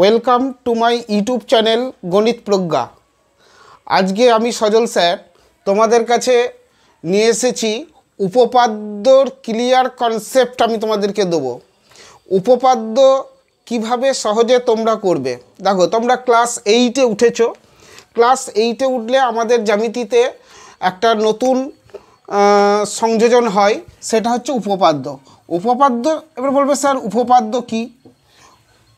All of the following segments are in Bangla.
Welcome to my YouTube channel Ganit Pragya আজকে আমি সজল স্যার তোমাদের কাছে নিয়ে এসেছি উপপাদ্যর ক্লিয়ার কনসেপ্ট আমি তোমাদেরকে দেবো উপপাদ্য কিভাবে সহজে তোমরা করবে দেখো তোমরা ক্লাস এইটে উঠেছো ক্লাস এইটে উঠলে আমাদের জ্যামিতিতে একটা নতুন সংযোজন হয় সেটা হচ্ছে উপপাদ্য উপপাদ্য এবার বলবে স্যার উপপাদ্য কী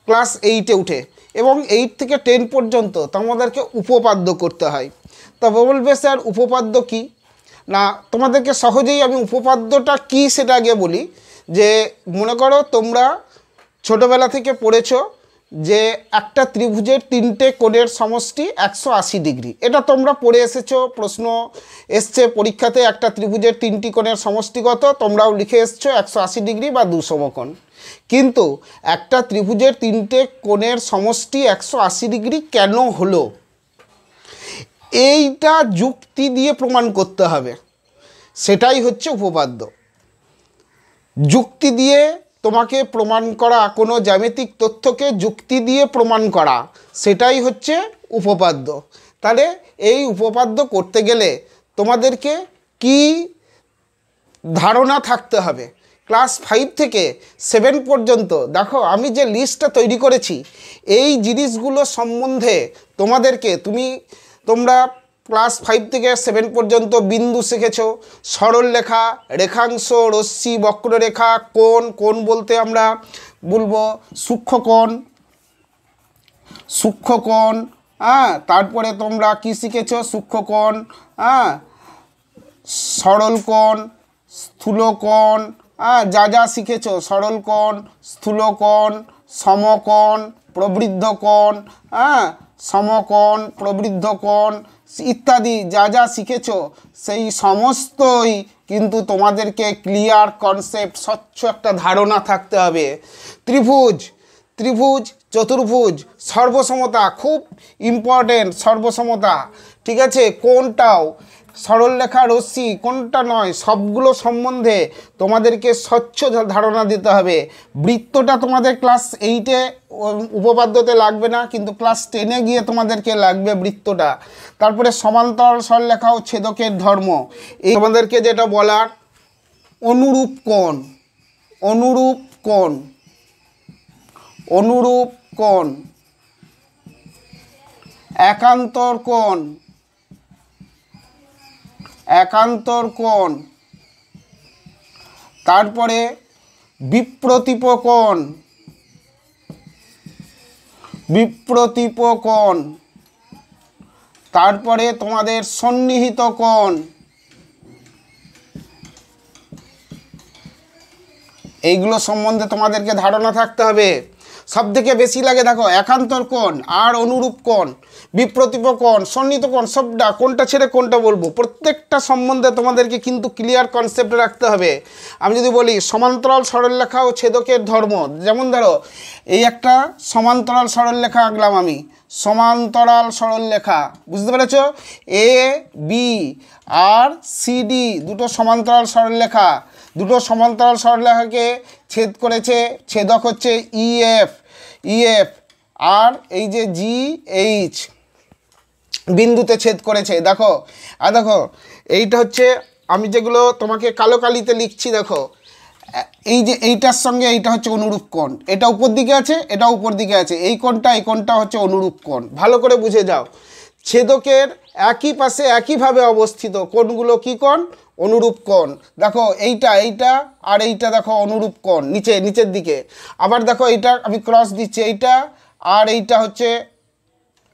ক্লাস এইটে উঠে এবং এইট থেকে টেন পর্যন্ত তোমাদেরকে উপপাদ্য করতে হয় তা বলবে স্যার উপপাদ্য কি না তোমাদেরকে সহজেই আমি উপপাদ্যটা কি সেটা আগে বলি যে মনে করো তোমরা ছোটোবেলা থেকে পড়েছ যে একটা ত্রিভুজের তিনটে কোণের সমষ্টি একশো আশি ডিগ্রি এটা তোমরা পড়ে এসেছো প্রশ্ন এসছে পরীক্ষাতে একটা ত্রিভুজের তিনটি কোণের সমষ্টিগত তোমরাও লিখে এসছো একশো আশি ডিগ্রি বা দুশো কোণ কিন্তু একটা ত্রিভুজের তিনটে কোণের সমষ্টি একশো আশি ডিগ্রি কেন হলো এইটা যুক্তি দিয়ে প্রমাণ করতে হবে সেটাই হচ্ছে উপপাদ্য যুক্তি দিয়ে তোমাকে প্রমাণ করা কোনো জ্যামিতিক তথ্যকে যুক্তি দিয়ে প্রমাণ করা সেটাই হচ্ছে উপপাদ্য তাহলে এই উপপাদ্য করতে গেলে তোমাদেরকে কি ধারণা থাকতে হবে ক্লাস ফাইভ থেকে সেভেন পর্যন্ত দেখো আমি যে লিস্টটা তৈরি করেছি এই জিনিসগুলো সম্বন্ধে তোমাদেরকে তুমি তোমরা ক্লাস ফাইভ থেকে সেভেন পর্যন্ত বিন্দু শিখেছ সরল রেখা রেখাংশ রশ্মি বক্ররেখা কোন কোন বলতে আমরা বলবো সূক্ষ্মকোণ সূক্ষ্মকোণ হ্যাঁ তারপরে তোমরা কী শিখেছ সূক্ষ্মকোণ হ্যাঁ সরলকোণ কোণ স্থূলকোণ হ্যাঁ যা যা শিখেছ সরলকোণ স্থূলকোণ সমকোণ প্রবৃদ্ধকোণ হ্যাঁ সমকোণ প্রবৃদ্ধকোণ ইত্যাদি যা যা শিখেছ সেই সমস্তই কিন্তু তোমাদেরকে ক্লিয়ার কনসেপ্ট স্বচ্ছ একটা ধারণা থাকতে হবে ত্রিভুজ ত্রিভুজ চতুর্ভুজ সর্বসমতা খুব ইম্পর্টেন্ট সর্বসমতা ঠিক আছে কোনটাও সরলরেখা রশ্মি কোনটা নয় সবগুলো সম্বন্ধে তোমাদেরকে স্বচ্ছ ধারণা দিতে হবে বৃত্তটা তোমাদের ক্লাস এইটে উপপাদ্যতে লাগবে না কিন্তু ক্লাস টেনে গিয়ে তোমাদেরকে লাগবে বৃত্তটা তারপরে সমান্তরাল সরলরেখা ও ছেদকের ধর্ম এই তোমাদেরকে যেটা বলার অনুরূপ কোণ অনুরূপ কোণ অনুরূপ কোণ একান্তর কোণ একান্তর কোণ তারপরে বিপ্রতিপ কোণ বিপ্রতিপ কোণ তারপরে তোমাদের সন্নিহিত কোণ এইগুলো সম্বন্ধে তোমাদেরকে ধারণা থাকতে হবে সব থেকে বেশি লাগে দেখো একান্তর কোন আর অনুরূপ কোন বিপ্রতিপ কোণ সন্নিহিত কোণ সবটা কোনটা ছেড়ে কোনটা বলবো প্রত্যেকটা সম্বন্ধে তোমাদেরকে কিন্তু ক্লিয়ার কনসেপ্ট রাখতে হবে আমি যদি বলি সমান্তরাল সরল লেখা ও ছেদকের ধর্ম যেমন ধরো এই একটা সমান্তরাল সরল লেখা আঁকলাম আমি সমান্তরাল সরল লেখা বুঝতে পেরেছ এ বি আর সিডি দুটো সমান্তরাল সরল লেখা দুটো সমান্তরাল সরলরেখাকে ছেদ করেছে ছেদক হচ্ছে ইএফ e ইএফ e আর এই যে জি এইচ বিন্দুতে ছেদ করেছে দেখো আর দেখো এইটা হচ্ছে আমি যেগুলো তোমাকে কালো কালিতে লিখছি দেখো এই যে এইটার সঙ্গে এইটা হচ্ছে অনুরূপ কোণ এটা উপর দিকে আছে এটা উপর দিকে আছে এই কোণটা এই কোণটা হচ্ছে অনুরূপ কোণ ভালো করে বুঝে যাও ছেদকের একই পাশে একইভাবে অবস্থিত কোণগুলো কী কোণ অনুরূপ কোণ দেখো এইটা এইটা আর এইটা দেখো অনুরূপ কোণ নিচে নিচের দিকে আবার দেখো এইটা আমি ক্রস দিচ্ছি এইটা আর এইটা হচ্ছে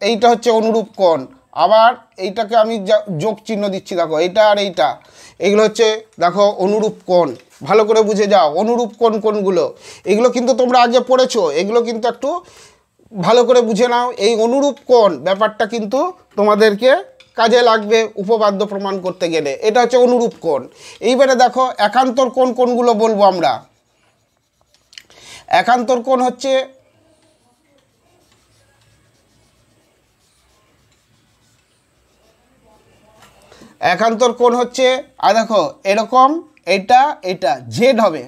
এইটা হচ্ছে অনুরূপ কোণ আবার এইটাকে আমি যোগ চিহ্ন দিচ্ছি দেখো এইটা আর এইটা এগুলো হচ্ছে দেখো অনুরূপ কোণ ভালো করে বুঝে যাও অনুরূপ কোণ কোনগুলো এগুলো কিন্তু তোমরা আগে পড়েছো এগুলো কিন্তু একটু ভালো করে বুঝে নাও এই অনুরূপ কোণ ব্যাপারটা কিন্তু তোমাদেরকে কাজে লাগবে উপপাদ্য প্রমাণ করতে গেলে এটা হচ্ছে অনুরূপ কোণ এইবারে দেখো একান্তর কোণ কোনগুলো বলবো আমরা একান্তর কোণ হচ্ছে একান্তর কোণ হচ্ছে আর দেখো এরকম এটা এটা জেড হবে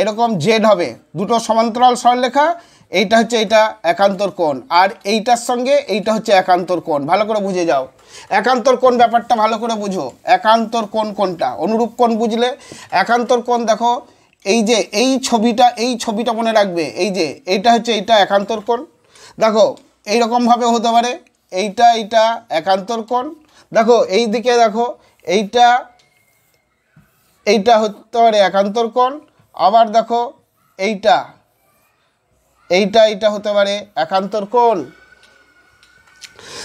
এরকম জেড হবে দুটো সমান্তরাল সরলেখা এইটা হচ্ছে এটা একান্তর কোণ আর এইটার সঙ্গে এইটা হচ্ছে একান্তর কোণ ভালো করে বুঝে যাও একান্তর কোণ ব্যাপারটা ভালো করে বুঝো একান্তর কোণ কোনটা অনুরূপ কোণ বুঝলে একান্তর কোণ দেখো এই যে এই ছবিটা এই ছবিটা মনে রাখবে এই যে এইটা হচ্ছে এইটা একান্তর কোণ দেখো এইরকমভাবে হতে পারে এইটা এইটা একান্তর কোণ দেখো এই দিকে দেখো এইটা এইটা হতে পারে একান্তর কোণ আবার দেখো এইটা এইটা এইটা হতে পারে একান্তর কোণ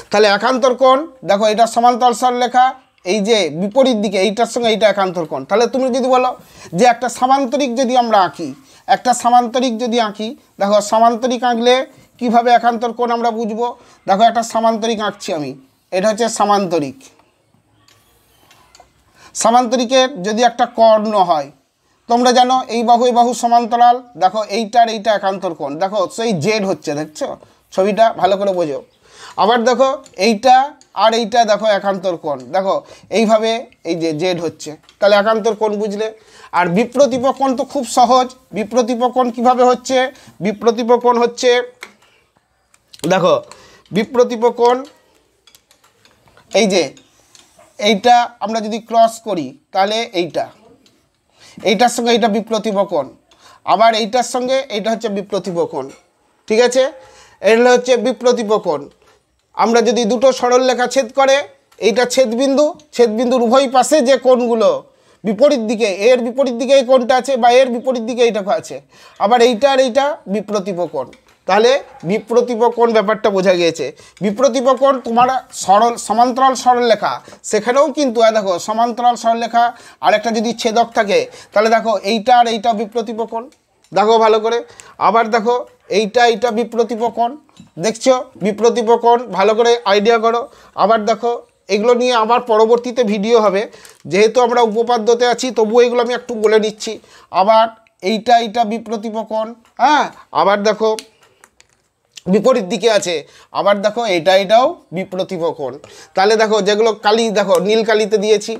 তাহলে একান্তর কোণ দেখো এটা সমান্তরাল লেখা এই যে বিপরীত দিকে এইটার সঙ্গে এইটা একান্তর কোণ তাহলে তুমি যদি বলো যে একটা সামান্তরিক যদি আমরা আঁকি একটা সামান্তরিক যদি আঁকি দেখো সামান্তরিক আঁকলে কিভাবে একান্তর কোণ আমরা বুঝবো দেখো একটা সামান্তরিক আঁকছি আমি এটা হচ্ছে সামান্তরিক সামান্তরিকের যদি একটা কর্ণ হয় তোমরা জানো এই বাহু এই বাহু সমান্তরাল দেখো এইটার এইটা একান্তর কোণ দেখো সেই জেড হচ্ছে দেখছো ছবিটা ভালো করে বোঝো আবার দেখো এইটা আর এইটা দেখো একান্তর কোণ দেখো এইভাবে এই যে জেড হচ্ছে তাহলে একান্তর কোণ বুঝলে আর বিপ্রতিপ তো খুব সহজ বিপ্রতিপ কিভাবে কীভাবে হচ্ছে বিপ্রতিপ হচ্ছে দেখো বিপ্রতিপ এই যে এইটা আমরা যদি ক্রস করি তাহলে এইটা এইটার সঙ্গে এইটা বিপ্লতি বকন আবার এইটার সঙ্গে এইটা হচ্ছে বিপ্লতিব বকন ঠিক আছে এটা হচ্ছে বিপ্লতিব আমরা যদি দুটো সরল লেখা ছেদ করে এইটা ছেদবিন্দু ছেদবিন্দুর উভয় পাশে যে কোনগুলো বিপরীত দিকে এর বিপরীত দিকে এই কোনটা আছে বা এর বিপরীত দিকে এইটা আছে আবার এইটা আর এইটা বিপ্রতিব তাহলে বিপ্রতিপকোণ ব্যাপারটা বোঝা গিয়েছে বিপ্রতিপকোণ তোমার সরল সমান্তরাল সরল লেখা সেখানেও কিন্তু দেখো সমান্তরাল লেখা আর একটা যদি ছেদক থাকে তাহলে দেখো এইটা আর এইটা বিপ্রতিপকোণ দেখো ভালো করে আবার দেখো এইটা এইটা বিপ্রতিপকোণ দেখছো বিপ্রতিপকোণ ভালো করে আইডিয়া করো আবার দেখো এগুলো নিয়ে আবার পরবর্তীতে ভিডিও হবে যেহেতু আমরা উপপাদ্যতে আছি তবুও এগুলো আমি একটু বলে নিচ্ছি আবার এইটা এইটা বিপ্রতিপকোণ হ্যাঁ আবার দেখো বিপরীত দিকে আছে আবার দেখো এটা এটাও বিপ্রতিভ কোণ তাহলে দেখো যেগুলো কালি দেখো নীল কালিতে দিয়েছি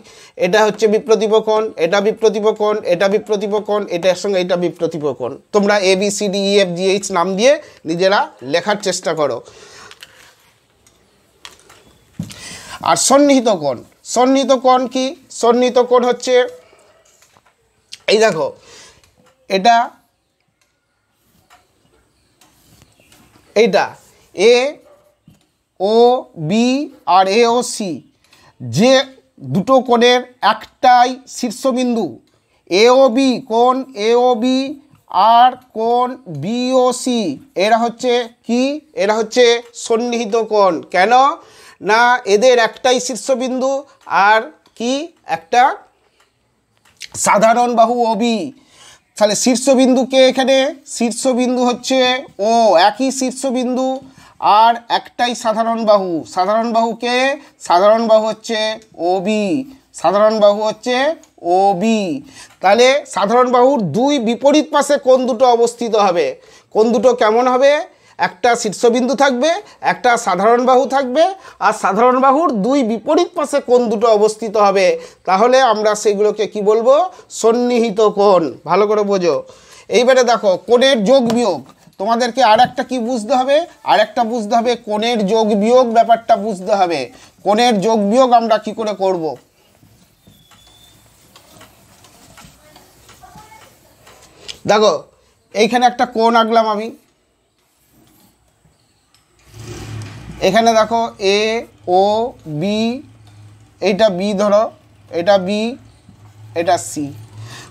এটা হচ্ছে বিপ্রতিভ কোণ এটা বিপ্রতিভ কোণ এটা বিপ্রতিভ কোণ এটার সঙ্গে এটা বিপ্রতিভ কোণ তোমরা A B C D E F G H নাম দিয়ে নিজেরা লেখার চেষ্টা করো আর সন্নিহিত কোণ সন্নিহিত কোণ কি সন্নিহিত কোণ হচ্ছে এই দেখো এটা এইটা এ ও বি আর এ ও সি যে দুটো কোণের একটাই শীর্ষবিন্দু এ ও বি কোন এ ও বি আর ও সি এরা হচ্ছে কি এরা হচ্ছে সন্নিহিত কোণ কেন না এদের একটাই শীর্ষবিন্দু আর কি একটা সাধারণ বাহু ওবি তাহলে শীর্ষবিন্দুকে এখানে শীর্ষবিন্দু হচ্ছে ও একই শীর্ষবিন্দু আর একটাই সাধারণ বাহু সাধারণ বাহুকে সাধারণ বাহু হচ্ছে ও বি সাধারণ বাহু হচ্ছে ও বি তাহলে সাধারণ বাহুর দুই বিপরীত পাশে কোন দুটো অবস্থিত হবে কোন দুটো কেমন হবে একটা শীর্ষবিন্দু থাকবে একটা সাধারণ বাহু থাকবে আর সাধারণ বাহুর দুই বিপরীত পাশে কোন দুটো অবস্থিত হবে তাহলে আমরা সেগুলোকে কি বলবো সন্নিহিত কোণ ভালো করে বোঝো এইবারে দেখো কোণের যোগ বিয়োগ তোমাদেরকে আর একটা কী বুঝতে হবে আর একটা বুঝতে হবে কোণের যোগ বিয়োগ ব্যাপারটা বুঝতে হবে কোণের যোগ বিয়োগ আমরা কি করে করব। দেখো এইখানে একটা কোণ আঁকলাম আমি এখানে দেখো এ ও বি এটা বি ধরো এটা বি এটা সি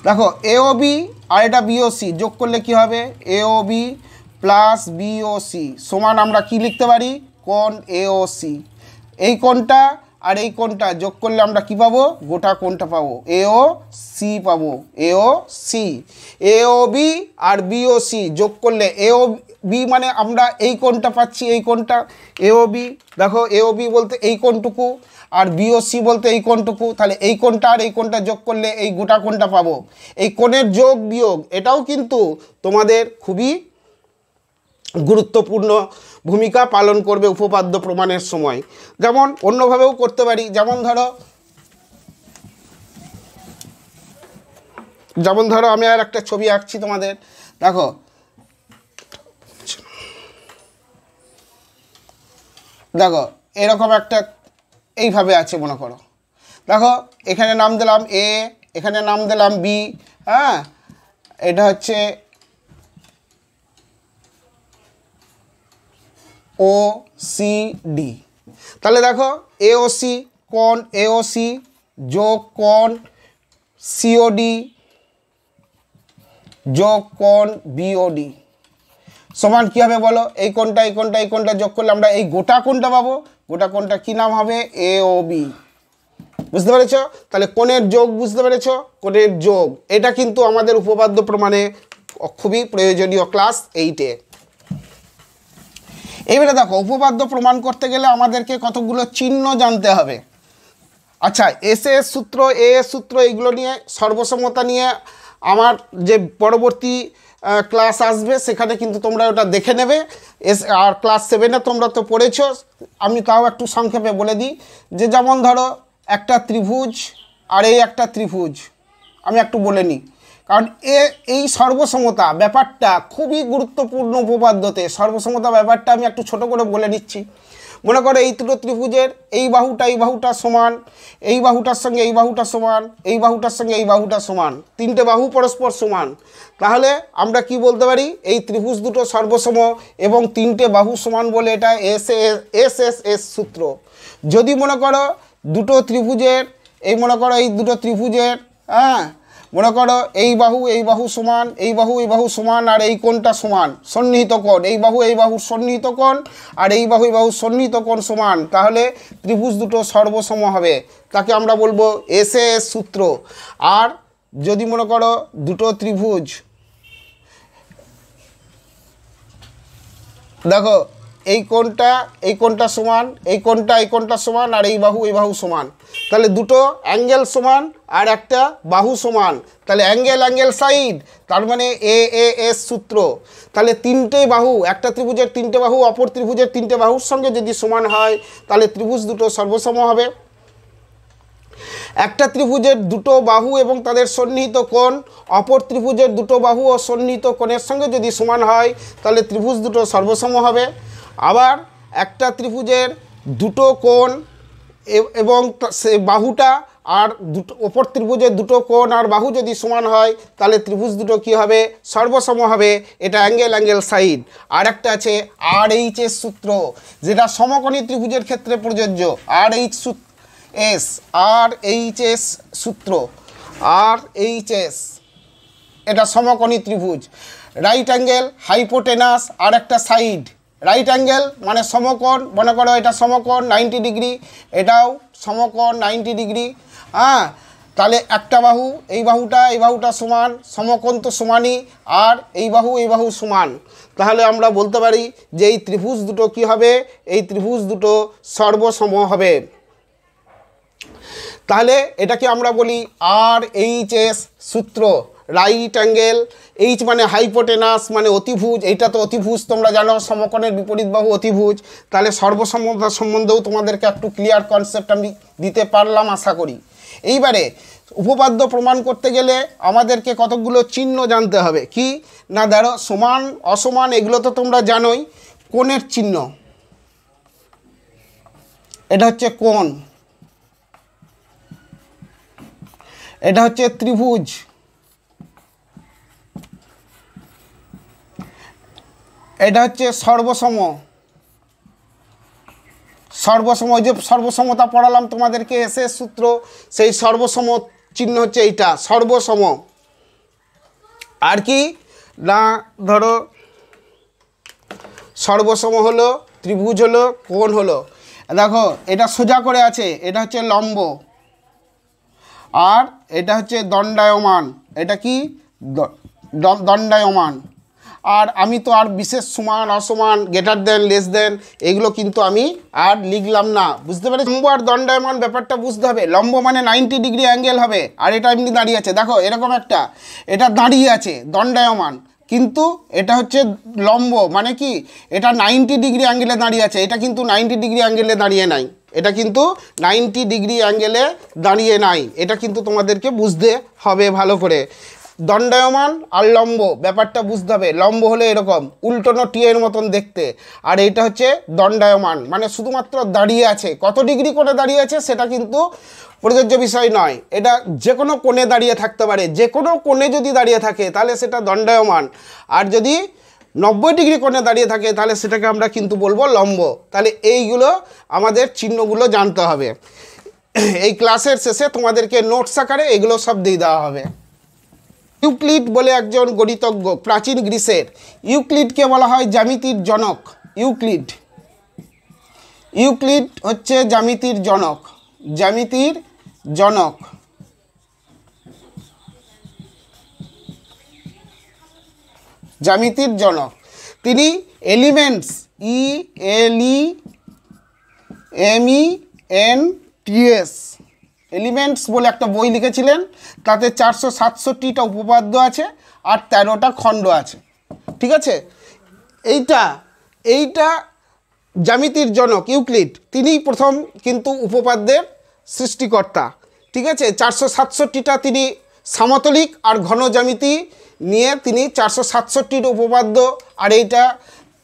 দেখো এ ও বি আর এটা বি ও সি যোগ করলে কি হবে A O B plus BO C সমান আমরা কি লিখতে পারি কোন এ ও সি এই কোনটা আর এই কোনটা যোগ করলে আমরা কি পাবো গোটা কোনটা পাবো এ ও সি পাবো A O C A O B আর বি ও সি যোগ করলে এ ও বি মানে আমরা এই কোনটা পাচ্ছি এই কোনটা এও বি দেখো এও বি বলতে এই কোনটুকু আর বিও সি বলতে এই কোনটুকু তাহলে এই কোনটা আর এই কোনটা যোগ করলে এই গোটা কোনটা পাবো এই কোণের যোগ বিয়োগ এটাও কিন্তু তোমাদের খুবই গুরুত্বপূর্ণ ভূমিকা পালন করবে উপপাদ্য প্রমাণের সময় যেমন অন্যভাবেও করতে পারি যেমন ধরো যেমন ধরো আমি আর একটা ছবি আঁকছি তোমাদের দেখো দেখো এরকম একটা এইভাবে আছে মনে করো দেখো এখানে নাম দিলাম এ এখানে নাম দিলাম বি হ্যাঁ এটা হচ্ছে ও সি ডি তাহলে দেখো এ ও সি কোন এ ও সি যোগ কোন সিওডি যোগ কোন বিওডি সমান কি হবে বলো এই কোনটা এই কোনটা এই কোনটা যোগ করলে আমরা এই গোটা কোনটা পাবো গোটা কোনটা কী নাম হবে এ ও বি বুঝতে পেরেছ তাহলে কোনের যোগ বুঝতে পেরেছ কোনের যোগ এটা কিন্তু আমাদের উপপাদ্য প্রমাণে খুবই প্রয়োজনীয় ক্লাস এইটে এবারে দেখো উপপাদ্য প্রমাণ করতে গেলে আমাদেরকে কতগুলো চিহ্ন জানতে হবে আচ্ছা এস এস সূত্র এ সূত্র এইগুলো নিয়ে সর্বসম্মতা নিয়ে আমার যে পরবর্তী ক্লাস আসবে সেখানে কিন্তু তোমরা ওটা দেখে নেবে এস আর ক্লাস সেভেনে তোমরা তো পড়েছো আমি তাও একটু সংক্ষেপে বলে দিই যে যেমন ধরো একটা ত্রিভুজ আর এই একটা ত্রিভুজ আমি একটু বলে নিই কারণ এ এই সর্বসমতা ব্যাপারটা খুবই গুরুত্বপূর্ণ উপপাদ্যতে সর্বসমতা ব্যাপারটা আমি একটু ছোট করে বলে নিচ্ছি মনে করো এই ত্রিভুজের এই বাহুটা এই বাহুটা সমান এই বাহুটার সঙ্গে এই বাহুটা সমান এই বাহুটার সঙ্গে এই বাহুটা সমান তিনটে বাহু পরস্পর সমান তাহলে আমরা কি বলতে পারি এই ত্রিভুজ দুটো সর্বসম এবং তিনটে বাহু সমান বলে এটা এস এস এস এস সূত্র যদি মনে করো দুটো ত্রিভুজের এই মনে করো এই দুটো ত্রিভুজের হ্যাঁ মনে করো এই বাহু এই বাহু সমান এই বাহু এই বাহু সমান আর এই কোণটা সমান সন্নিহিত কোণ এই বাহু এই বাহু সন্নিহিত কোণ আর এই বাহু এই বাহু সন্নিহিত কোণ সমান তাহলে ত্রিভুজ দুটো সর্বসম হবে তাকে আমরা বলবো এস এস সূত্র আর যদি মনে করো দুটো ত্রিভুজ দেখো এই কোনটা এই কোনটা সমান এই কোনটা এই কোনটা সমান আর এই বাহু এই বাহু সমান তাহলে দুটো অ্যাঙ্গেল সমান আর একটা বাহু সমান তাহলে অ্যাঙ্গেল অ্যাঙ্গেল সাইড তার মানে এ এ এস সূত্র তাহলে তিনটে বাহু একটা ত্রিভুজের তিনটে বাহু অপর ত্রিভুজের তিনটে বাহুর সঙ্গে যদি সমান হয় তাহলে ত্রিভুজ দুটো সর্বসম হবে একটা ত্রিভুজের দুটো বাহু এবং তাদের সন্নিহিত কোণ অপর ত্রিভুজের দুটো বাহু ও সন্নিহিত কোণের সঙ্গে যদি সমান হয় তাহলে ত্রিভুজ দুটো সর্বসম হবে আবার একটা ত্রিভুজের দুটো কোণ এবং সে বাহুটা আর দুটো ওপর ত্রিভুজের দুটো কোণ আর বাহু যদি সমান হয় তাহলে ত্রিভুজ দুটো কি হবে সর্বসম হবে এটা অ্যাঙ্গেল অ্যাঙ্গেল সাইড আর একটা আছে আর এইচ এস সূত্র যেটা সমকোণী ত্রিভুজের ক্ষেত্রে প্রযোজ্য R H S R H S সূত্র আর এইচ এস এটা সমকোণী ত্রিভুজ রাইট অ্যাঙ্গেল হাইপোটেনাস আর একটা সাইড রাইট অ্যাঙ্গেল মানে সমকোণ মনে করো এটা সমকোণ নাইনটি ডিগ্রি এটাও সমকোণ নাইনটি ডিগ্রি হ্যাঁ তাহলে একটা বাহু এই বাহুটা এই বাহুটা সমান সমকোণ তো সমানই আর এই বাহু এই বাহু সমান তাহলে আমরা বলতে পারি যে এই ত্রিভুজ দুটো কি হবে এই ত্রিভুজ দুটো সর্বসম হবে তাহলে এটাকে আমরা বলি আর এইচ এস সূত্র রাইট অ্যাঙ্গেল এইচ মানে হাইপোটেনাস মানে অতিভুজ এইটা তো অতিভুজ তোমরা জানো সমকোণের বিপরীত বাহু অতিভুজ তাহলে সর্বসম্মতা সম্বন্ধেও তোমাদেরকে একটু ক্লিয়ার কনসেপ্ট আমি দিতে পারলাম আশা করি এইবারে উপপাদ্য প্রমাণ করতে গেলে আমাদেরকে কতকগুলো চিহ্ন জানতে হবে কি না ধরো সমান অসমান এগুলো তো তোমরা জানোই কোণের চিহ্ন এটা হচ্ছে কোণ এটা হচ্ছে ত্রিভুজ এটা হচ্ছে সর্বসম সর্বসম যে সর্বসমতা পড়ালাম তোমাদেরকে এসে সূত্র সেই সর্বসম চিহ্ন হচ্ছে এইটা সর্বসম আর কি না ধরো সর্বসম হলো ত্রিভুজ হলো কোন হলো দেখো এটা সোজা করে আছে এটা হচ্ছে লম্ব আর এটা হচ্ছে দণ্ডায়মান এটা কি দণ্ডায়মান আর আমি তো আর বিশেষ সমান অসমান গেটার দেন লেস দেন এগুলো কিন্তু আমি আর লিখলাম না বুঝতে পারি লম্ব আর দণ্ডায়মান ব্যাপারটা বুঝতে হবে লম্ব মানে নাইনটি ডিগ্রি অ্যাঙ্গেল হবে আর এটা এমনি দাঁড়িয়ে আছে দেখো এরকম একটা এটা দাঁড়িয়ে আছে দণ্ডায়মান কিন্তু এটা হচ্ছে লম্ব মানে কি এটা নাইনটি ডিগ্রি অ্যাঙ্গেলে দাঁড়িয়ে আছে এটা কিন্তু নাইনটি ডিগ্রি অ্যাঙ্গেলে দাঁড়িয়ে নাই এটা কিন্তু নাইনটি ডিগ্রি অ্যাঙ্গেলে দাঁড়িয়ে নাই এটা কিন্তু তোমাদেরকে বুঝতে হবে ভালো করে দণ্ডায়মান আর লম্ব ব্যাপারটা বুঝতে হবে লম্ব হলে এরকম উল্টোনো টিয়ের মতন দেখতে আর এটা হচ্ছে দণ্ডায়মান মানে শুধুমাত্র দাঁড়িয়ে আছে কত ডিগ্রি কোণে দাঁড়িয়ে আছে সেটা কিন্তু প্রযোজ্য বিষয় নয় এটা যে কোনো কোণে দাঁড়িয়ে থাকতে পারে যে কোনো কোণে যদি দাঁড়িয়ে থাকে তাহলে সেটা দণ্ডায়মান আর যদি নব্বই ডিগ্রি কোণে দাঁড়িয়ে থাকে তাহলে সেটাকে আমরা কিন্তু বলবো লম্ব তাহলে এইগুলো আমাদের চিহ্নগুলো জানতে হবে এই ক্লাসের শেষে তোমাদেরকে নোটস আকারে এগুলো সব দিয়ে দেওয়া হবে ইউক্লিড বলে একজন গণিতজ্ঞ প্রাচীন গ্রিসের ইউক্লিডকে বলা হয় জ্যামিতির জনক ইউক্লিড ইউক্লিড হচ্ছে জ্যামিতির জনক জ্যামিতির জনক জ্যামিতির জনক তিনি elements E L E M E N T S elements বলে একটা বই লিখেছিলেন তাতে চারশো সাতষট্টিটা উপপাদ্য আছে আর তেরোটা খণ্ড আছে ঠিক আছে এইটা এইটা জ্যামিতির জনক ইউক্লিড তিনিই প্রথম কিন্তু উপপাদ্যের সৃষ্টিকর্তা ঠিক আছে চারশো সাতষট্টিটা তিনি সামতলিক আর ঘন জ্যামিতি নিয়ে তিনি চারশো সাতষট্টির উপপাদ্য আর এইটা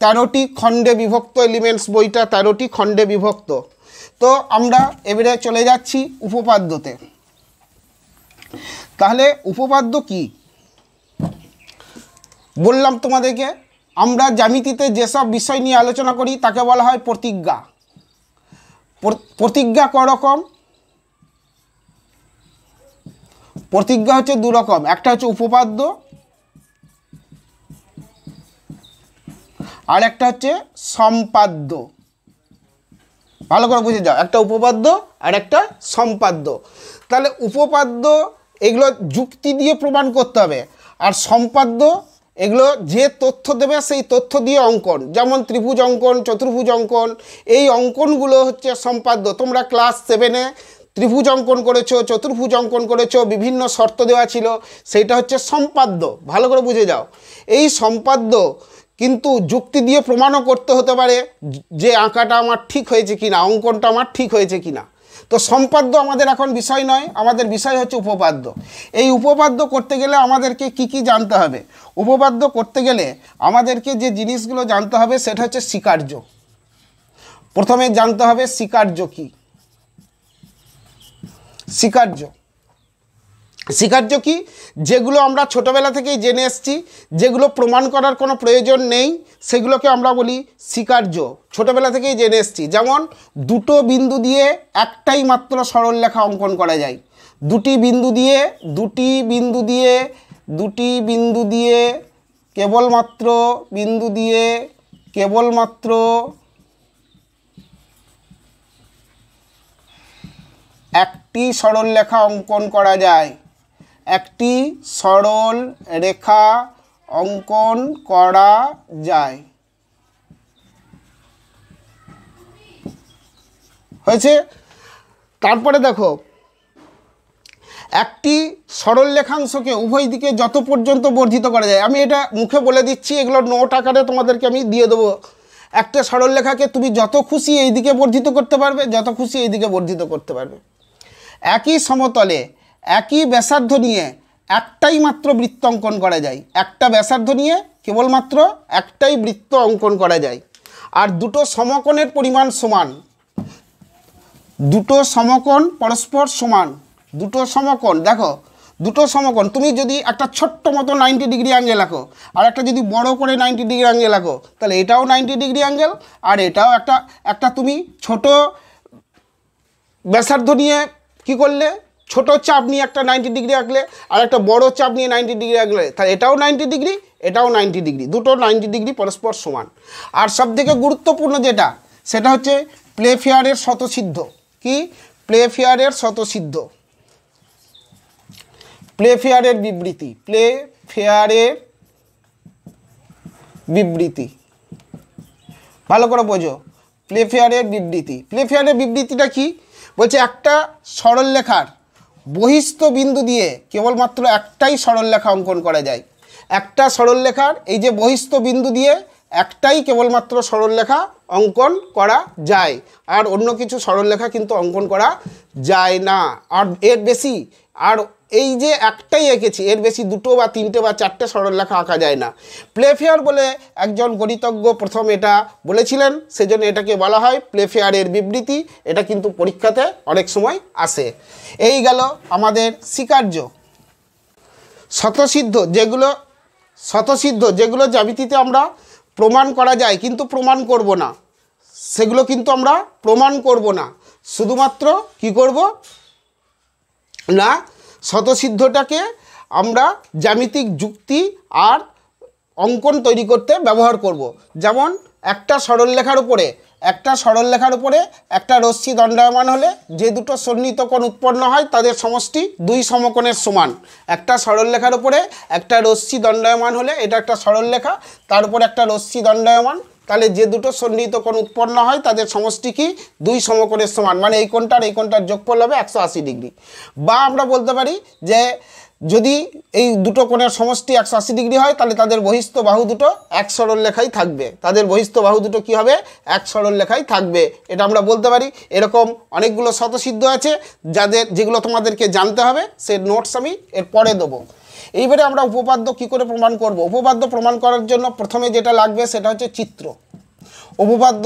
তেরোটি খণ্ডে বিভক্ত এলিমেন্টস বইটা তেরোটি খণ্ডে বিভক্ত তো আমরা এবারে চলে যাচ্ছি উপপাদ্যতে তাহলে উপপাদ্য কি বললাম তোমাদেরকে আমরা জ্যামিতিতে যেসব বিষয় নিয়ে আলোচনা করি তাকে বলা হয় প্রতিজ্ঞা প্রতিজ্ঞা করকম প্রতিজ্ঞা হচ্ছে দুরকম একটা হচ্ছে উপপাদ্য আর একটা হচ্ছে সম্পাদ্য ভালো করে বুঝে যাও একটা উপপাদ্য আর একটা সম্পাদ্য তাহলে উপপাদ্য এগুলো যুক্তি দিয়ে প্রমাণ করতে হবে আর সম্পাদ্য এগুলো যে তথ্য দেবে সেই তথ্য দিয়ে অঙ্কন যেমন ত্রিভুজ অঙ্কন চতুর্ভুজ অঙ্কন এই অঙ্কনগুলো হচ্ছে সম্পাদ্য তোমরা ক্লাস সেভেনে ত্রিভুজ অঙ্কন করেছো চতুর্ভুজ অঙ্কন করেছো বিভিন্ন শর্ত দেওয়া ছিল সেইটা হচ্ছে সম্পাদ্য ভালো করে বুঝে যাও এই সম্পাদ্য কিন্তু যুক্তি দিয়ে প্রমাণও করতে হতে পারে যে আঁকাটা আমার ঠিক হয়েছে কি না অঙ্কনটা আমার ঠিক হয়েছে কি না তো সম্পাদ্য আমাদের এখন বিষয় নয় আমাদের বিষয় হচ্ছে উপপাদ্য এই উপপাদ্য করতে গেলে আমাদেরকে কি কি জানতে হবে উপপাদ্য করতে গেলে আমাদেরকে যে জিনিসগুলো জানতে হবে সেটা হচ্ছে স্বীকার্য প্রথমে জানতে হবে স্বীকার্য কী স্বীকার্য স্বীকার্য কী যেগুলো আমরা ছোটোবেলা থেকেই জেনে এসছি যেগুলো প্রমাণ করার কোনো প্রয়োজন নেই সেগুলোকে আমরা বলি স্বীকার্য ছোটোবেলা থেকেই জেনে এসছি যেমন দুটো বিন্দু দিয়ে একটাই মাত্র সরল লেখা অঙ্কন করা যায় দুটি বিন্দু দিয়ে দুটি বিন্দু দিয়ে দুটি বিন্দু দিয়ে কেবলমাত্র বিন্দু দিয়ে কেবলমাত্র একটি সরল লেখা অঙ্কন করা যায় একটি সরল রেখা অঙ্কন করা যায় হয়েছে তারপরে দেখো একটি সরল লেখাংশকে উভয় দিকে যত পর্যন্ত বর্ধিত করা যায় আমি এটা মুখে বলে দিচ্ছি এগুলো নোট আকারে তোমাদেরকে আমি দিয়ে দেবো একটা সরল লেখাকে তুমি যত খুশি এই দিকে বর্ধিত করতে পারবে যত খুশি এই দিকে বর্ধিত করতে পারবে একই সমতলে একই ব্যাসার্ধ নিয়ে একটাই মাত্র বৃত্ত অঙ্কন করা যায় একটা ব্যাসার্ধ নিয়ে কেবলমাত্র একটাই বৃত্ত অঙ্কন করা যায় আর দুটো সমকোণের পরিমাণ সমান দুটো সমকোণ পরস্পর সমান দুটো সমকোণ দেখো দুটো সমকোণ তুমি যদি একটা ছোট্ট মতো নাইনটি ডিগ্রি অ্যাঙ্গেল আঁকো আর একটা যদি বড় করে নাইনটি ডিগ্রি অ্যাঙ্গেল আঁকো তাহলে এটাও নাইনটি ডিগ্রি অ্যাঙ্গেল আর এটাও একটা একটা তুমি ছোট ব্যাসার্ধ নিয়ে কি করলে ছোট চাপ নিয়ে একটা নাইনটি ডিগ্রি আঁকলে আর একটা বড় চাপ নিয়ে নাইনটি ডিগ্রি আঁকলে তাহলে এটাও নাইনটি ডিগ্রি এটাও নাইনটি ডিগ্রি দুটো নাইনটি ডিগ্রি পরস্পর সমান আর সবথেকে গুরুত্বপূর্ণ যেটা সেটা হচ্ছে প্লে ফেয়ারের শতসিদ্ধ কি প্লে ফেয়ারের শতসিদ্ধ প্লে ফেয়ারের বিবৃতি প্লে ফেয়ারের বিবৃতি ভালো করে বোঝো প্লে ফেয়ারের বিবৃতি প্লে ফেয়ারের বিবৃতিটা কি বলছে একটা সরল লেখার বহিস্থ বিন্দু দিয়ে কেবলমাত্র একটাই সরলরেখা অঙ্কন করা যায় একটা সরলরেখার এই যে বহিস্থ বিন্দু দিয়ে একটাই কেবলমাত্র সরলরেখা অঙ্কন করা যায় আর অন্য কিছু সরলরেখা কিন্তু অঙ্কন করা যায় না আর এর বেশি আর এই যে একটাই এঁকেছি এর বেশি দুটো বা তিনটে বা চারটে লেখা আঁকা যায় না প্লেফেয়ার বলে একজন গণিতজ্ঞ প্রথম এটা বলেছিলেন সেজন্য এটাকে বলা হয় প্লেফেয়ারের বিবৃতি এটা কিন্তু পরীক্ষাতে অনেক সময় আসে এই গেল আমাদের স্বীকার্য শতসিদ্ধ যেগুলো শতসিদ্ধ যেগুলো জাবিতিতে আমরা প্রমাণ করা যায় কিন্তু প্রমাণ করব না সেগুলো কিন্তু আমরা প্রমাণ করব না শুধুমাত্র কি করব না স্বতসিদ্ধটাকে আমরা জ্যামিতিক যুক্তি আর অঙ্কন তৈরি করতে ব্যবহার করব। যেমন একটা সরলরেখার উপরে একটা সরলরেখার উপরে একটা রশ্মি দণ্ডায়মান হলে যে দুটো সন্নিহিত কোণ উৎপন্ন হয় তাদের সমষ্টি দুই সমকোণের সমান একটা সরলরেখার উপরে একটা রশ্মি দণ্ডায়মান হলে এটা একটা সরলরেখা তার উপর একটা রশ্মি দণ্ডায়মান তাহলে যে দুটো সন্নিহিত কোণ উৎপন্ন হয় তাদের সমষ্টি কি দুই সমকোণের সমান মানে এই কোণটার এই কোণটার যোগফল হবে একশো ডিগ্রি বা আমরা বলতে পারি যে যদি এই দুটো কোণের সমষ্টি একশো আশি ডিগ্রি হয় তাহলে তাদের বহিস্থ বাহু দুটো এক সরল লেখাই থাকবে তাদের বহিস্থ বাহু দুটো কি হবে এক সরল লেখাই থাকবে এটা আমরা বলতে পারি এরকম অনেকগুলো শতসিদ্ধ আছে যাদের যেগুলো তোমাদেরকে জানতে হবে সে নোটস আমি এরপরে দেবো এইবারে আমরা উপপাদ্য কি করে প্রমাণ করব উপপাদ্য প্রমাণ করার জন্য প্রথমে যেটা লাগবে সেটা হচ্ছে চিত্র উপপাদ্য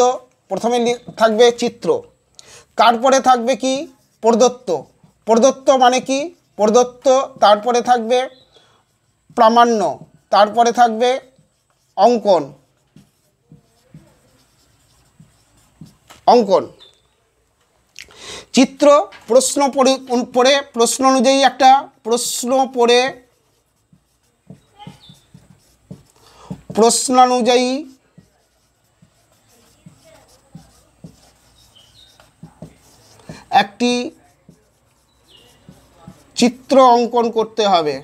প্রথমে থাকবে চিত্র তারপরে থাকবে কি প্রদত্ত প্রদত্ত মানে কি প্রদত্ত তারপরে থাকবে প্রামাণ্য তারপরে থাকবে অঙ্কন অঙ্কন চিত্র প্রশ্ন পড়ে প্রশ্ন অনুযায়ী একটা প্রশ্ন পড়ে প্রশ্নানুযায়ী একটি চিত্র অঙ্কন করতে হবে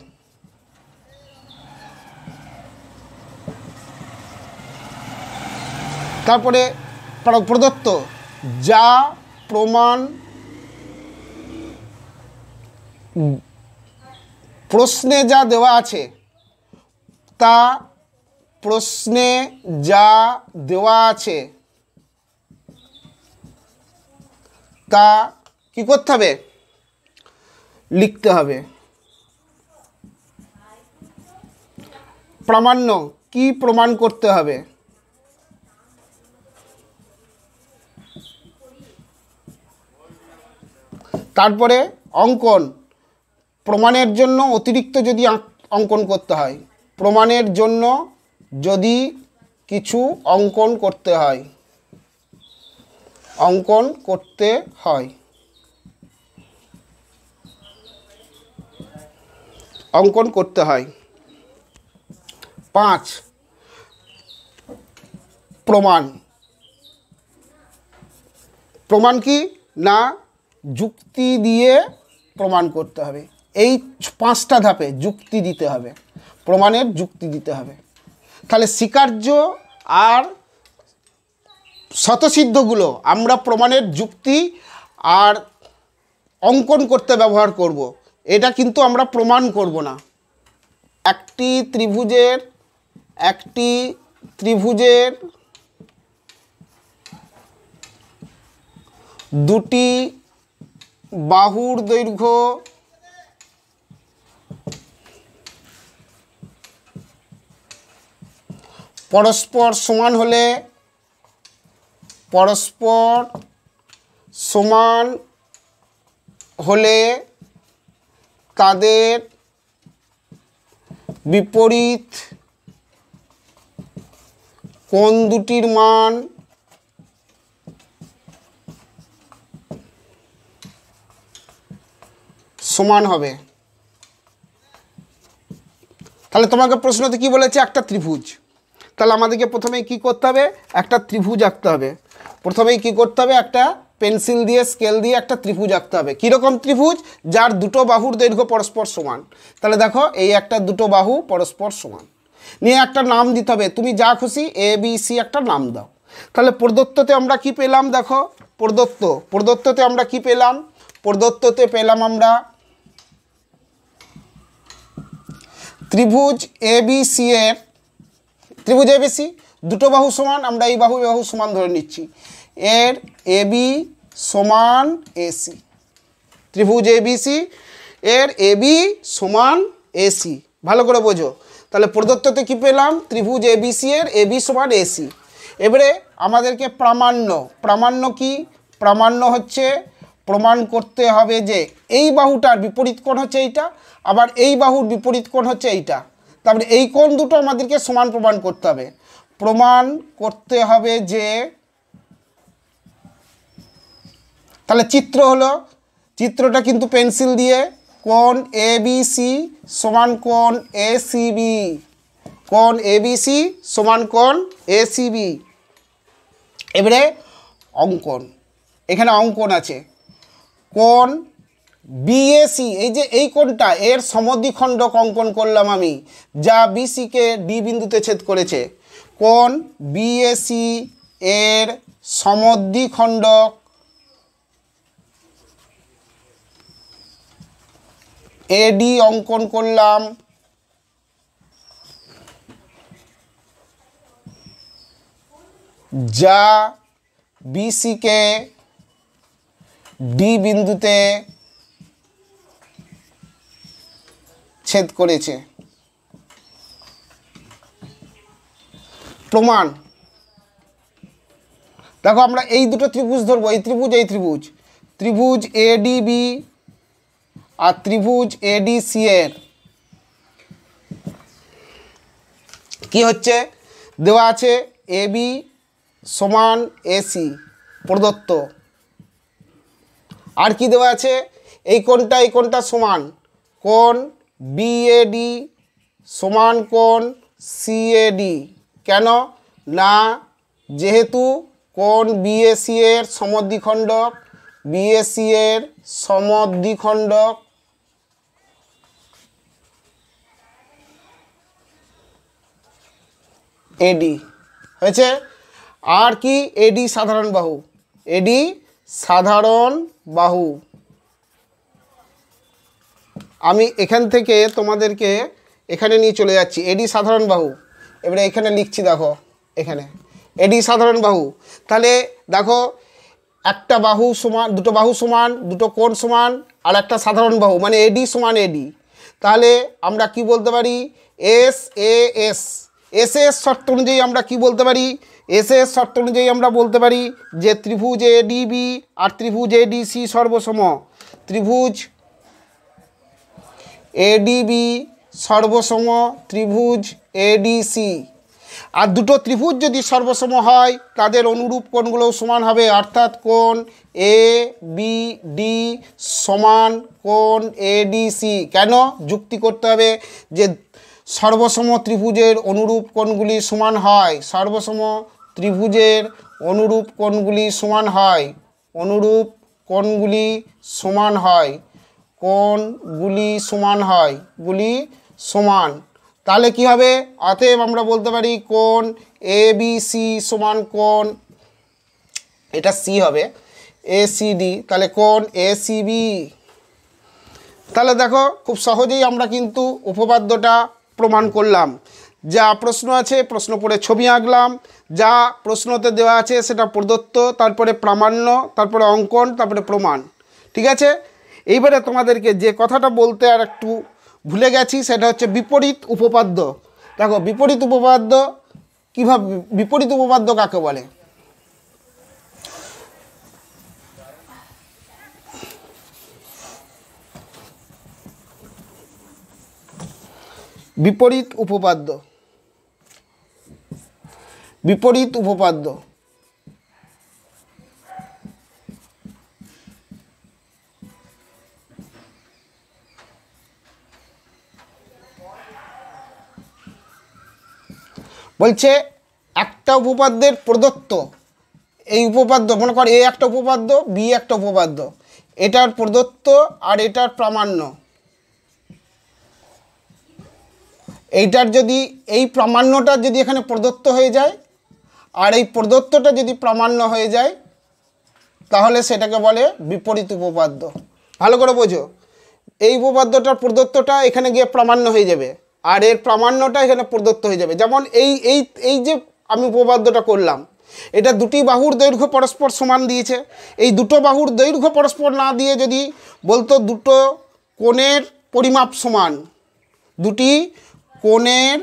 তারপরে প্রদত্ত যা প্রমাণ প্রশ্নে যা দেওয়া আছে তা প্রশ্নে যা দেওয়া আছে তা কি করতে হবে লিখতে হবে প্রামাণ্য কি প্রমাণ করতে হবে তারপরে অঙ্কন প্রমাণের জন্য অতিরিক্ত যদি অঙ্কন করতে হয় প্রমাণের জন্য যদি কিছু অঙ্কন করতে হয় অঙ্কন করতে হয় অঙ্কন করতে হয় পাঁচ প্রমাণ প্রমাণ কি না যুক্তি দিয়ে প্রমাণ করতে হবে এই পাঁচটা ধাপে যুক্তি দিতে হবে প্রমাণের যুক্তি দিতে হবে তাহলে স্বীকার্য আর স্বতসিদ্ধগুলো আমরা প্রমাণের যুক্তি আর অঙ্কন করতে ব্যবহার করব। এটা কিন্তু আমরা প্রমাণ করব না একটি ত্রিভুজের একটি ত্রিভুজের দুটি বাহুর দৈর্ঘ্য পরস্পর সমান হলে পরস্পর সমান হলে তাদের বিপরীত কোন দুটির মান সমান হবে তাহলে তোমাকে প্রশ্নতে কি বলেছে একটা ত্রিভুজ তাহলে আমাদেরকে প্রথমে কি করতে হবে একটা ত্রিভুজ আঁকতে হবে প্রথমেই কি করতে হবে একটা পেন্সিল দিয়ে স্কেল দিয়ে একটা ত্রিভুজ আঁকতে হবে কীরকম ত্রিভুজ যার দুটো বাহুর দৈর্ঘ্য পরস্পর সমান তাহলে দেখো এই একটা দুটো বাহু পরস্পর সমান নিয়ে একটা নাম দিতে হবে তুমি যা খুশি এ বি সি একটা নাম দাও তাহলে প্রদত্ততে আমরা কি পেলাম দেখো প্রদত্ত প্রদত্ততে আমরা কি পেলাম প্রদত্ততে পেলাম আমরা ত্রিভুজ এ বি সি এর ত্রিভুজ এবিসি দুটো বাহু সমান আমরা এই বাহু বাহু সমান ধরে নিচ্ছি এর এবি সমান এসি ত্রিভুজ এ বিসি এর এবি সমান এসি ভালো করে বোঝো তাহলে প্রদত্ততে কি পেলাম ত্রিভুজ এ বিসি এর এবি সমান এসি এবারে আমাদেরকে প্রামাণ্য প্রামাণ্য কি প্রামাণ্য হচ্ছে প্রমাণ করতে হবে যে এই বাহুটার বিপরীত কোণ হচ্ছে এইটা আবার এই বাহুর বিপরীত কোণ হচ্ছে এইটা তারপরে এই কোণ দুটো আমাদেরকে সমান প্রমাণ করতে হবে প্রমাণ করতে হবে যে তাহলে চিত্র হলো চিত্রটা কিন্তু পেন্সিল দিয়ে কোন এ বি সি সমান কোন এ সি বি কোন এ বি সি সমান কোন এ সি বি এবারে অঙ্কন এখানে অঙ্কন আছে কোন বিএসি এই যে এই কোনটা এর সমদ্বিখণ্ড অঙ্কন করলাম আমি যা কে ডি বিন্দুতে ছেদ করেছে কোন বিএসি এর সমদ্বিখণ্ড এডি অঙ্কন করলাম যা কে ডি বিন্দুতে ছেদ করেছে প্রমাণ দেখো আমরা এই দুটো ত্রিভুজ ধরবো এই ত্রিভুজ এই ত্রিভুজ ত্রিভুজ এ ডিবি আর ত্রিভুজ এ সি এর কি হচ্ছে দেওয়া আছে এ বি সমান এসি প্রদত্ত আর কি দেওয়া আছে এই কোনটা এই কোনটা সমান কোন বিএডি সমান কোণ সিএডি কেন না যেহেতু কোণ বিএসি এর সমদ্বিখণ্ডক বিএসি এর সমদ্বিখণ্ডক এডি হয়েছে আর কি এডি সাধারণ বাহু এডি সাধারণ বাহু আমি এখান থেকে তোমাদেরকে এখানে নিয়ে চলে যাচ্ছি এডি সাধারণ বাহু এবারে এখানে লিখছি দেখো এখানে এডি সাধারণ বাহু তাহলে দেখো একটা বাহু সমান দুটো বাহু সমান দুটো কোণ সমান আর একটা সাধারণ বাহু মানে এডি সমান এডি তাহলে আমরা কি বলতে পারি S A S S S শর্ত অনুযায়ী আমরা কি বলতে পারি এস এস শর্ত অনুযায়ী আমরা বলতে পারি যে ত্রিভুজ এ আর ত্রিভুজ এ সি সর্বসম ত্রিভুজ এডিবি সর্বসম ত্রিভুজ এডিসি আর দুটো ত্রিভুজ যদি সর্বসম হয় তাদের অনুরূপ কোণগুলো সমান হবে অর্থাৎ কোণ এ বি ডি সমান কোণ এডিসি কেন যুক্তি করতে হবে যে সর্বসম ত্রিভুজের অনুরূপ কোণগুলি সমান হয় সর্বসম ত্রিভুজের অনুরূপ কোণগুলি সমান হয় অনুরূপ কোণগুলি সমান হয় গুলি সমান হয় গুলি সমান তাহলে কি হবে অতএব আমরা বলতে পারি কোন এ বি সি সমান কোন এটা সি হবে এ সি ডি তাহলে কোন এ সি বি তাহলে দেখো খুব সহজেই আমরা কিন্তু উপপাদ্যটা প্রমাণ করলাম যা প্রশ্ন আছে প্রশ্ন পড়ে ছবি আঁকলাম যা প্রশ্নতে দেওয়া আছে সেটা প্রদত্ত তারপরে প্রামাণ্য তারপরে অঙ্কন তারপরে প্রমাণ ঠিক আছে এইবারে তোমাদেরকে যে কথাটা বলতে আর একটু ভুলে গেছি সেটা হচ্ছে বিপরীত উপপাদ্য দেখো বিপরীত উপপাদ্য কীভাবে বিপরীত উপপাদ্য কাকে বলে বিপরীত উপপাদ্য বিপরীত উপপাদ্য বলছে একটা উপপাদ্যের প্রদত্ত এই উপপাদ্য মনে কর এ একটা উপপাদ্য বি একটা উপপাদ্য এটার প্রদত্ত আর এটার প্রামাণ্য এইটার যদি এই প্রামাণ্যটা যদি এখানে প্রদত্ত হয়ে যায় আর এই প্রদত্তটা যদি প্রামাণ্য হয়ে যায় তাহলে সেটাকে বলে বিপরীত উপপাদ্য ভালো করে বোঝো এই উপপাদ্যটার প্রদত্তটা এখানে গিয়ে প্রামাণ্য হয়ে যাবে আর এর প্রামাণ্যটা এখানে প্রদত্ত হয়ে যাবে যেমন এই এই এই যে আমি উপপাদ্যটা করলাম এটা দুটি বাহুর দৈর্ঘ্য পরস্পর সমান দিয়েছে এই দুটো বাহুর দৈর্ঘ্য পরস্পর না দিয়ে যদি বলতো দুটো কোণের পরিমাপ সমান দুটি কোণের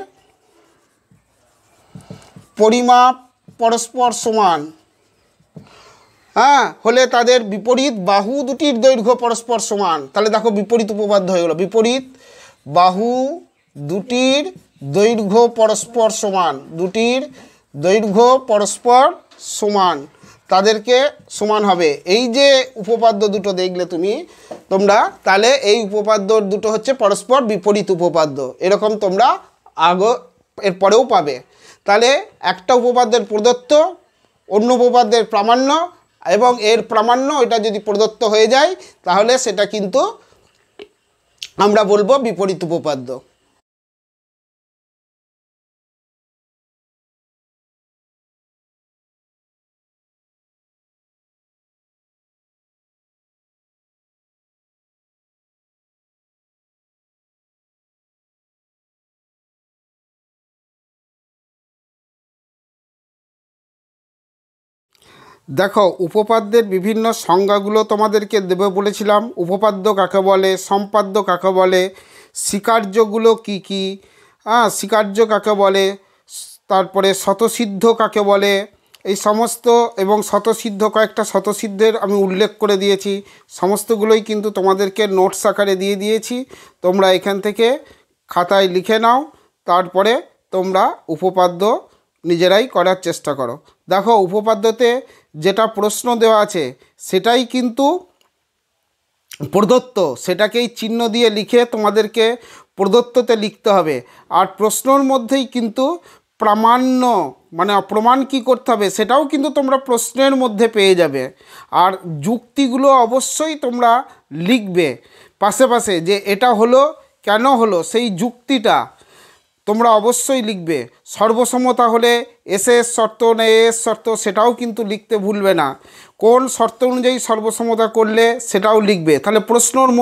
পরিমাপ পরস্পর সমান হ্যাঁ হলে তাদের বিপরীত বাহু দুটির দৈর্ঘ্য পরস্পর সমান তাহলে দেখো বিপরীত উপপাদ্য হয়ে গেলো বিপরীত বাহু দুটির দৈর্ঘ্য পরস্পর সমান দুটির দৈর্ঘ্য পরস্পর সমান তাদেরকে সমান হবে এই যে উপপাদ্য দুটো দেখলে তুমি তোমরা তাহলে এই উপপাদ্য দুটো হচ্ছে পরস্পর বিপরীত উপপাদ্য এরকম তোমরা আগ এর পরেও পাবে তাহলে একটা উপপাদ্যের প্রদত্ত অন্য উপপাদ্যের প্রামাণ্য এবং এর প্রামাণ্য এটা যদি প্রদত্ত হয়ে যায় তাহলে সেটা কিন্তু আমরা বলবো বিপরীত উপপাদ্য দেখো উপপাদ্যের বিভিন্ন সংজ্ঞাগুলো তোমাদেরকে দেবে বলেছিলাম উপপাদ্য কাকে বলে সম্পাদ্য কাকে বলে স্বীকার্যগুলো কি কি হ্যাঁ স্বীকার্য কাকে বলে তারপরে শতসিদ্ধ কাকে বলে এই সমস্ত এবং শতসিদ্ধ কয়েকটা শতসিদ্ধের আমি উল্লেখ করে দিয়েছি সমস্তগুলোই কিন্তু তোমাদেরকে নোটস আকারে দিয়ে দিয়েছি তোমরা এখান থেকে খাতায় লিখে নাও তারপরে তোমরা উপপাদ্য নিজেরাই করার চেষ্টা করো দেখো উপপাদ্যতে যেটা প্রশ্ন দেওয়া আছে সেটাই কিন্তু প্রদত্ত সেটাকেই চিহ্ন দিয়ে লিখে তোমাদেরকে প্রদত্ততে লিখতে হবে আর প্রশ্নর মধ্যেই কিন্তু প্রামাণ্য মানে প্রমাণ কি করতে হবে সেটাও কিন্তু তোমরা প্রশ্নের মধ্যে পেয়ে যাবে আর যুক্তিগুলো অবশ্যই তোমরা লিখবে পাশে পাশে যে এটা হলো কেন হলো সেই যুক্তিটা তোমরা অবশ্যই লিখবে সর্বসম্মতা হলে এস এস শর্ত না এস শর্ত সেটাও কিন্তু লিখতে ভুলবে না কোন শর্ত অনুযায়ী সর্বসম্মতা করলে সেটাও লিখবে তাহলে প্রশ্নর